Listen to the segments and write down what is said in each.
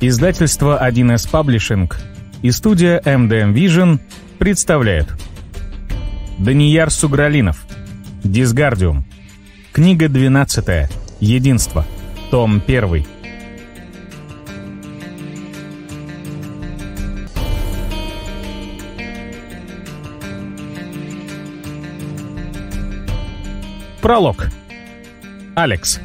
Издательство 1С Паблишинг и студия MDM «Эм Vision эм представляют Данияр Сугралинов Дисгардиум Книга 12 Единство Том 1 Пролог Алекс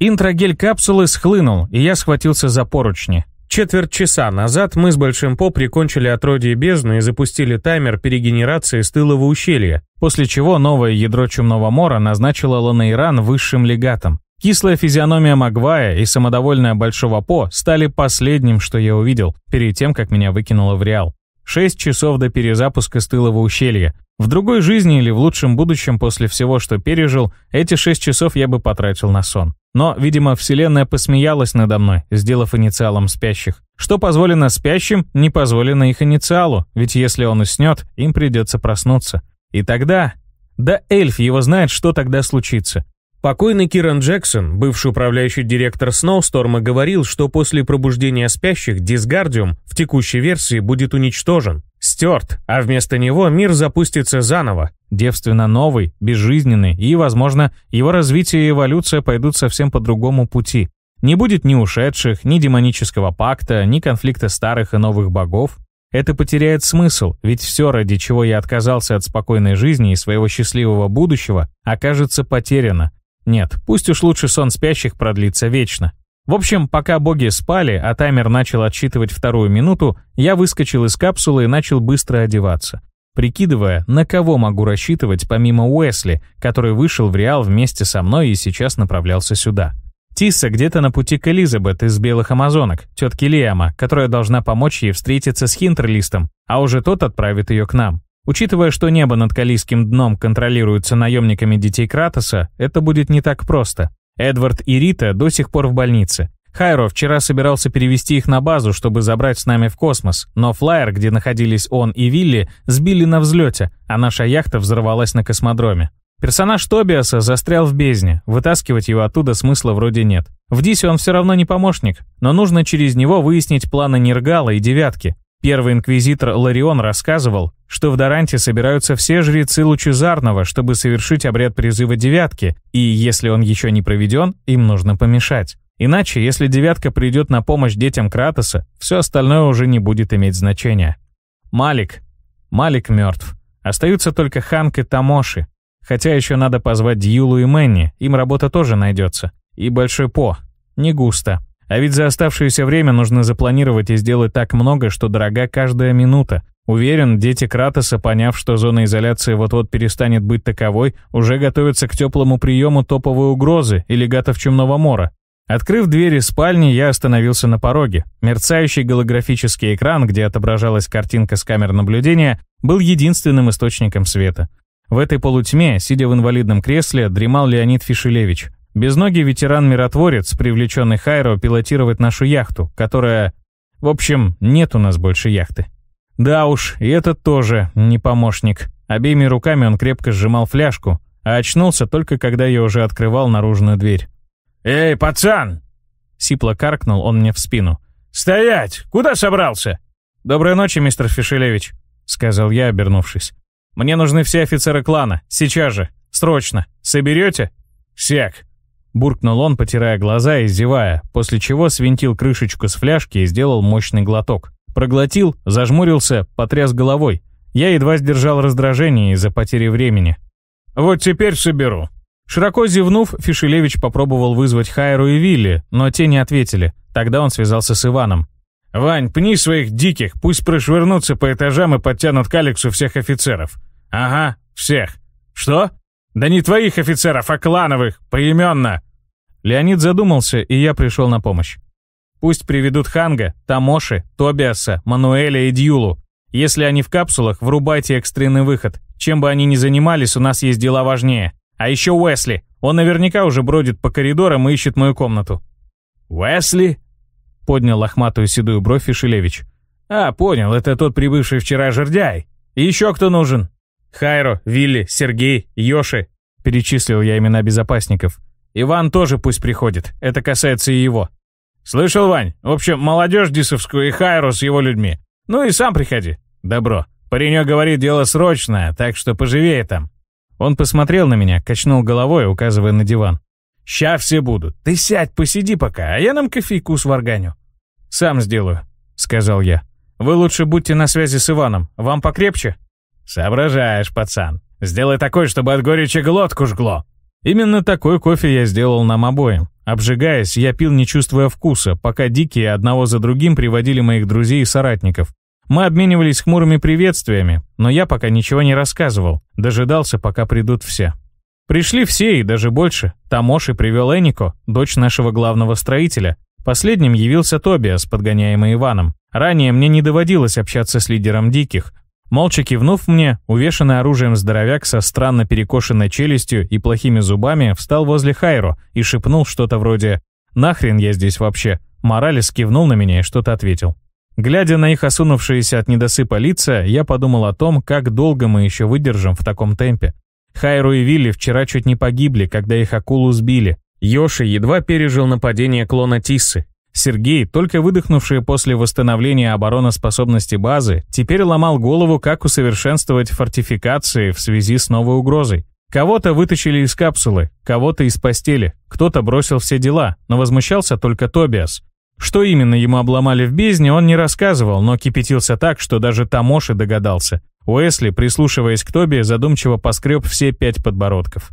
Интрагель капсулы схлынул, и я схватился за поручни. Четверть часа назад мы с Большим По прикончили отродье бездны и запустили таймер перегенерации стылого ущелья, после чего новое ядро Чумного Мора назначило Ланаиран высшим легатом. Кислая физиономия Магвая и самодовольная Большого По стали последним, что я увидел, перед тем, как меня выкинуло в Реал. 6 часов до перезапуска стылого ущелья. В другой жизни или в лучшем будущем после всего, что пережил, эти 6 часов я бы потратил на сон. Но, видимо, Вселенная посмеялась надо мной, сделав инициалом спящих. Что позволено спящим, не позволено их инициалу, ведь если он уснет, им придется проснуться. И тогда... Да эльф его знает, что тогда случится. Покойный Киран Джексон, бывший управляющий директор Сноусторма, говорил, что после пробуждения спящих Дисгардиум в текущей версии будет уничтожен, стерт, а вместо него мир запустится заново. Девственно новый, безжизненный, и, возможно, его развитие и эволюция пойдут совсем по другому пути. Не будет ни ушедших, ни демонического пакта, ни конфликта старых и новых богов. Это потеряет смысл, ведь все, ради чего я отказался от спокойной жизни и своего счастливого будущего, окажется потеряно. Нет, пусть уж лучше сон спящих продлится вечно. В общем, пока боги спали, а таймер начал отсчитывать вторую минуту, я выскочил из капсулы и начал быстро одеваться, прикидывая, на кого могу рассчитывать помимо Уэсли, который вышел в Реал вместе со мной и сейчас направлялся сюда. Тисса где-то на пути к Элизабет из «Белых амазонок», тетки Лиама, которая должна помочь ей встретиться с Хинтерлистом, а уже тот отправит ее к нам. Учитывая, что небо над Калийским дном контролируется наемниками детей Кратоса, это будет не так просто. Эдвард и Рита до сих пор в больнице. Хайро вчера собирался перевести их на базу, чтобы забрать с нами в космос, но флайер, где находились он и Вилли, сбили на взлете, а наша яхта взорвалась на космодроме. Персонаж Тобиаса застрял в бездне, вытаскивать его оттуда смысла вроде нет. В Дисе он все равно не помощник, но нужно через него выяснить планы Нергала и Девятки. Первый инквизитор Ларион рассказывал, что в Даранте собираются все жрецы Лучезарного, чтобы совершить обряд призыва девятки, и если он еще не проведен, им нужно помешать. Иначе, если девятка придет на помощь детям Кратоса, все остальное уже не будет иметь значения. Малик. Малик мертв. Остаются только Ханк и Тамоши. Хотя еще надо позвать Дьюлу и Мэнни, им работа тоже найдется. И Большой По. Не густо. А ведь за оставшееся время нужно запланировать и сделать так много, что дорога каждая минута. Уверен, дети Кратоса, поняв, что зона изоляции вот-вот перестанет быть таковой, уже готовятся к теплому приему топовой угрозы или гатов Чумного мора. Открыв двери спальни, я остановился на пороге. Мерцающий голографический экран, где отображалась картинка с камер наблюдения, был единственным источником света. В этой полутьме, сидя в инвалидном кресле, дремал Леонид Фишелевич. Безногий ветеран-миротворец, привлеченный Хайро, пилотировать нашу яхту, которая... В общем, нет у нас больше яхты. Да уж, и этот тоже не помощник. Обеими руками он крепко сжимал фляжку, а очнулся только когда я уже открывал наружную дверь. «Эй, пацан!» Сипло каркнул он мне в спину. «Стоять! Куда собрался?» «Доброй ночи, мистер Фишелевич», — сказал я, обернувшись. «Мне нужны все офицеры клана. Сейчас же. Срочно. Соберете?» «Сяк, Буркнул он, потирая глаза и зевая, после чего свинтил крышечку с фляжки и сделал мощный глоток. Проглотил, зажмурился, потряс головой. Я едва сдержал раздражение из-за потери времени. «Вот теперь соберу». Широко зевнув, Фишелевич попробовал вызвать Хайру и Вилли, но те не ответили. Тогда он связался с Иваном. «Вань, пни своих диких, пусть прошвырнутся по этажам и подтянут к Алексу всех офицеров». «Ага, всех». «Что?» «Да не твоих офицеров, а клановых, поименно!» Леонид задумался, и я пришел на помощь. Пусть приведут Ханга, Тамоши, Тобиаса, Мануэля и Дьюлу. Если они в капсулах, врубайте экстренный выход. Чем бы они ни занимались, у нас есть дела важнее. А еще Уэсли. Он наверняка уже бродит по коридорам и ищет мою комнату. «Уэсли?» — поднял лохматую седую бровь Фишелевич. «А, понял, это тот прибывший вчера жердяй. И еще кто нужен?» Хайро, Вилли, Сергей, Йоши. Перечислил я имена безопасников. Иван тоже пусть приходит, это касается и его. Слышал, Вань? В общем, молодежь Дисовскую и Хайро с его людьми. Ну и сам приходи. Добро. Паренек говорит, дело срочное, так что поживее там. Он посмотрел на меня, качнул головой, указывая на диван. «Ща все будут. Ты сядь, посиди пока, а я нам кофейку сварганю». «Сам сделаю», — сказал я. «Вы лучше будьте на связи с Иваном. Вам покрепче?» «Соображаешь, пацан. Сделай такой, чтобы от горечи глотку жгло». Именно такой кофе я сделал нам обоим. Обжигаясь, я пил, не чувствуя вкуса, пока дикие одного за другим приводили моих друзей и соратников. Мы обменивались хмурыми приветствиями, но я пока ничего не рассказывал. Дожидался, пока придут все. Пришли все и даже больше. Тамоши привел Энико, дочь нашего главного строителя. Последним явился Тобиас, подгоняемый Иваном. Ранее мне не доводилось общаться с лидером диких, Молча кивнув мне, увешанный оружием здоровяк со странно перекошенной челюстью и плохими зубами встал возле Хайру и шепнул что-то вроде «Нахрен я здесь вообще?». Моралес кивнул на меня и что-то ответил. Глядя на их осунувшиеся от недосыпа лица, я подумал о том, как долго мы еще выдержим в таком темпе. Хайру и Вилли вчера чуть не погибли, когда их акулу сбили. Йоши едва пережил нападение клона Тиссы, Сергей, только выдохнувший после восстановления обороноспособности базы, теперь ломал голову, как усовершенствовать фортификации в связи с новой угрозой. Кого-то вытащили из капсулы, кого-то из постели, кто-то бросил все дела, но возмущался только Тобиас. Что именно ему обломали в бездне, он не рассказывал, но кипятился так, что даже Тамоши догадался. Уэсли, прислушиваясь к Тоби, задумчиво поскреб все пять подбородков.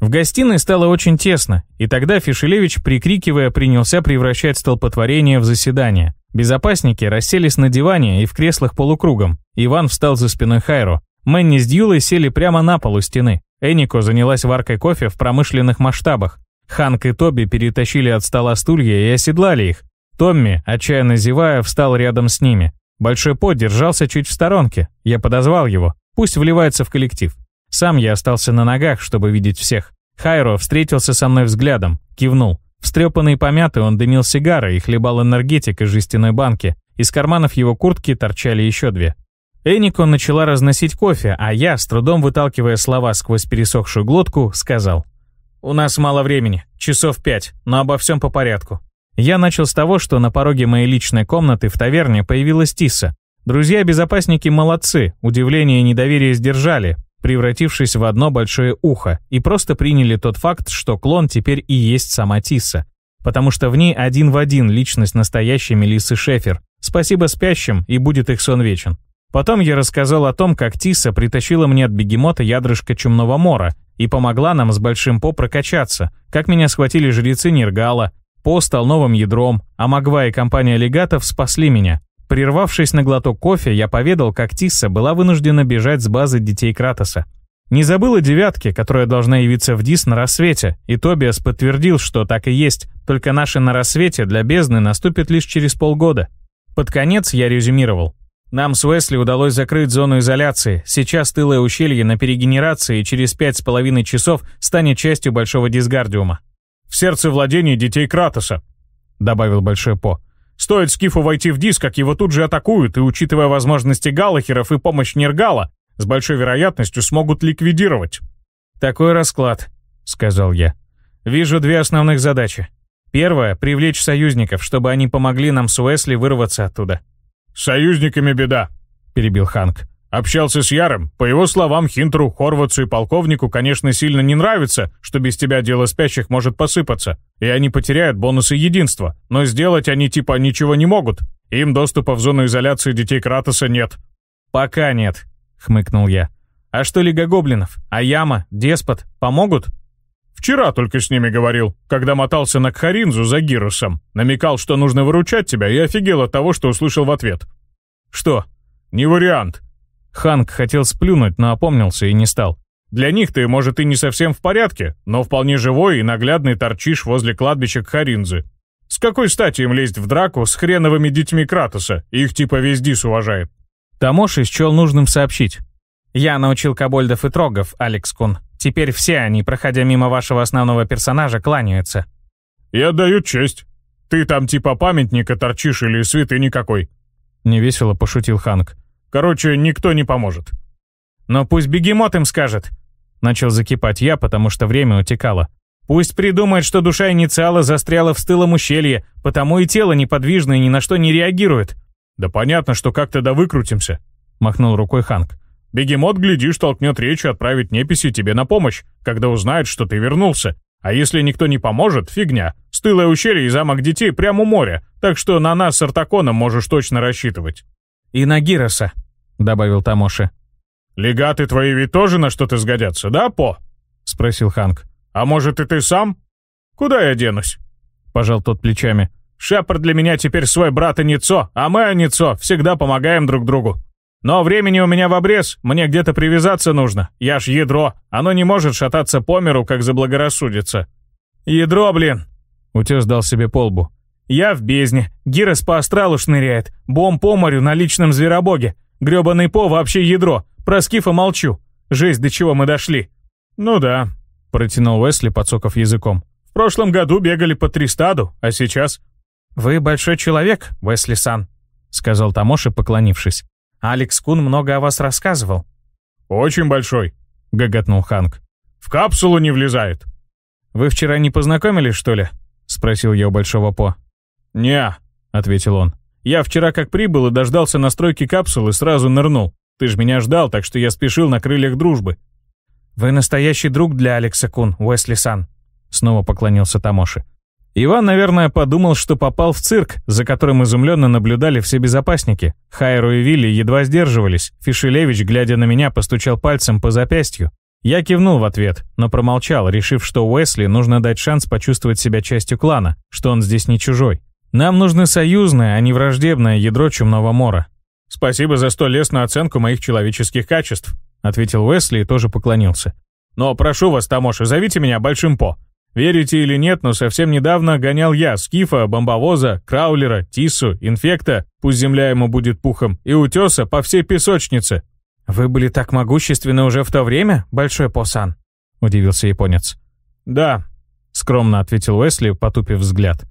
В гостиной стало очень тесно, и тогда Фишелевич, прикрикивая, принялся превращать столпотворение в заседание. Безопасники расселись на диване и в креслах полукругом. Иван встал за спиной Хайру. Мэнни с Дьюлой сели прямо на полу стены. Энико занялась варкой кофе в промышленных масштабах. Ханк и Тоби перетащили от стола стулья и оседлали их. Томми, отчаянно зевая, встал рядом с ними. Большой По держался чуть в сторонке. Я подозвал его. Пусть вливается в коллектив. Сам я остался на ногах, чтобы видеть всех. Хайро встретился со мной взглядом, кивнул. Встрепанный и помятый он дымил сигары и хлебал энергетик из жестяной банки. Из карманов его куртки торчали еще две. Энико начала разносить кофе, а я, с трудом выталкивая слова сквозь пересохшую глотку, сказал. «У нас мало времени, часов пять, но обо всем по порядку». Я начал с того, что на пороге моей личной комнаты в таверне появилась Тисса. Друзья-безопасники молодцы, удивление и недоверие сдержали, превратившись в одно большое ухо, и просто приняли тот факт, что клон теперь и есть сама Тисса. Потому что в ней один в один личность настоящей Мелисы Шефер. Спасибо спящим, и будет их сон вечен. Потом я рассказал о том, как Тисса притащила мне от бегемота ядрышко чумного мора и помогла нам с Большим По прокачаться, как меня схватили жрецы Нергала, По стал новым ядром, а Магва и компания легатов спасли меня, Прервавшись на глоток кофе, я поведал, как Тисса была вынуждена бежать с базы детей Кратоса. Не забыла девятки, которая должна явиться в Дис на рассвете, и Тобиас подтвердил, что так и есть, только наше на рассвете для бездны наступит лишь через полгода. Под конец я резюмировал. Нам с Уэсли удалось закрыть зону изоляции, сейчас тылое ущелье на перегенерации и через пять с половиной часов станет частью Большого Дисгардиума. «В сердце владений детей Кратоса», — добавил Большой По. Стоит Скифу войти в диск, как его тут же атакуют, и учитывая возможности Галахеров и помощь Нергала, с большой вероятностью смогут ликвидировать. «Такой расклад», — сказал я. «Вижу две основных задачи. Первая — привлечь союзников, чтобы они помогли нам с Уэсли вырваться оттуда». союзниками беда», — перебил Ханк. Общался с Яром. По его словам, Хинтру, Хорватцу и полковнику, конечно, сильно не нравится, что без тебя дело спящих может посыпаться, и они потеряют бонусы единства. Но сделать они типа ничего не могут. Им доступа в зону изоляции детей Кратоса нет». «Пока нет», — хмыкнул я. «А что Лига Гоблинов? А Яма? Деспот? Помогут?» «Вчера только с ними говорил, когда мотался на Кхаринзу за Гирусом. Намекал, что нужно выручать тебя, и офигел от того, что услышал в ответ». «Что?» «Не вариант. Ханг хотел сплюнуть, но опомнился и не стал. «Для них ты, может, и не совсем в порядке, но вполне живой и наглядный торчишь возле кладбища Харинзы. С какой стати им лезть в драку с хреновыми детьми Кратоса? Их типа везде с уважает». Тамоши счел нужным сообщить. «Я научил кобольдов и трогов, Алекс Кун. Теперь все они, проходя мимо вашего основного персонажа, кланяются». «Я даю честь. Ты там типа памятника торчишь или святыни какой?» Невесело пошутил Ханг. Короче, никто не поможет». «Но пусть бегемот им скажет!» Начал закипать я, потому что время утекало. «Пусть придумает, что душа инициала застряла в стылом ущелье, потому и тело неподвижное ни на что не реагирует». «Да понятно, что как-то да выкрутимся», — махнул рукой Ханк. «Бегемот, глядишь, толкнет речь и отправит неписи тебе на помощь, когда узнает, что ты вернулся. А если никто не поможет, фигня. Стылое ущелье и замок детей прямо у моря, так что на нас с Артаконом можешь точно рассчитывать». «И на Гироса», — добавил Тамоши. «Легаты твои ведь тоже на что-то сгодятся, да, По?» — спросил Ханк. «А может, и ты сам? Куда я денусь?» — пожал тот плечами. «Шепард для меня теперь свой брат и Ницо, а мы, а Ницо, всегда помогаем друг другу. Но времени у меня в обрез, мне где-то привязаться нужно. Я ж ядро, оно не может шататься по миру, как заблагорассудится». «Ядро, блин!» — утес дал себе полбу. Я в бездне, Гирос по астралу шныряет, Бом по морю на личном зверобоге, грёбаный По вообще ядро, про Скифа молчу. Жесть, до чего мы дошли. Ну да, протянул Уэсли, подсоков языком. В прошлом году бегали по Тристаду, а сейчас... Вы большой человек, Уэсли-сан, сказал Тамоши, поклонившись. Алекс Кун много о вас рассказывал. «Очень большой», — гоготнул Ханк. «В капсулу не влезает». «Вы вчера не познакомились, что ли?» — спросил я у Большого По. «Не», — ответил он. «Я вчера как прибыл и дождался настройки капсулы, сразу нырнул. Ты ж меня ждал, так что я спешил на крыльях дружбы». «Вы настоящий друг для Алекса Кун, Уэсли Сан», — снова поклонился Тамоши. Иван, наверное, подумал, что попал в цирк, за которым изумленно наблюдали все безопасники. Хайру и Вилли едва сдерживались. Фишелевич, глядя на меня, постучал пальцем по запястью. Я кивнул в ответ, но промолчал, решив, что Уэсли нужно дать шанс почувствовать себя частью клана, что он здесь не чужой. Нам нужно союзное, а не враждебное ядро Чумного Мора. «Спасибо за столь лестную оценку моих человеческих качеств», ответил Уэсли и тоже поклонился. «Но прошу вас, Тамоша, зовите меня Большим По. Верите или нет, но совсем недавно гонял я Скифа, Бомбовоза, Краулера, Тису, Инфекта, пусть земля ему будет пухом, и Утеса по всей песочнице». «Вы были так могущественны уже в то время, Большой Посан?» удивился японец. «Да», — скромно ответил Уэсли, потупив взгляд.